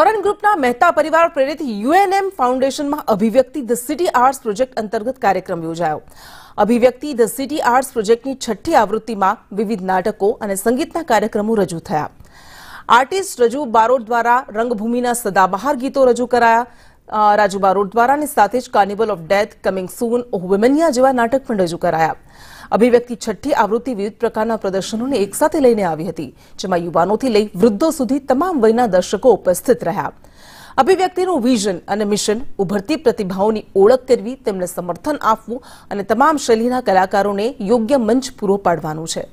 ઓરન ગ્રુપના મહેતા પરિવાર પ્રેરિત યુએનએમ ફાઉન્ડેશનમાં અભિવ્યક્તિ ધ સિટી આર્ટ્સ પ્રોજેક્ટ અંતર્ગત કાર્યક્રમ યોજાયો અભિવ્યક્તિ ધ સિટી આર્ટસ પ્રોજેક્ટની છઠ્ઠી આવૃત્તિમાં વિવિધ નાટકો અને સંગીતના કાર્યક્રમો રજૂ થયા આર્ટિસ્ટ રજૂ બારોટ દ્વારા રંગભૂમિના સદાબહાર ગીતો રજૂ કરાયા રાજુ બારોટ દ્વારા અને સાથે જ carnival of death coming soon oh womania જેવા નાટક પણ રજૂ કરાયા અભિવ્યક્તિ છઠ્ઠી આવૃત્તિ વિવિધ પ્રકારના પ્રદર્શનોને એકસાથે લઈને આવી હતી જેમાં યુવાનોથી લઈ વૃદ્ધો સુધી તમામ વયના દર્શકો ઉપસ્થિત રહ્યા અભિવ્યક્તિનું વિઝન અને મિશન ઉભરતી પ્રતિભાઓની ઓળખ કરવી તેમને સમર્થન આપવું અને તમામ શૈલીના કલાકારોને યોગ્ય મંચ પૂરો પાડવાનું છે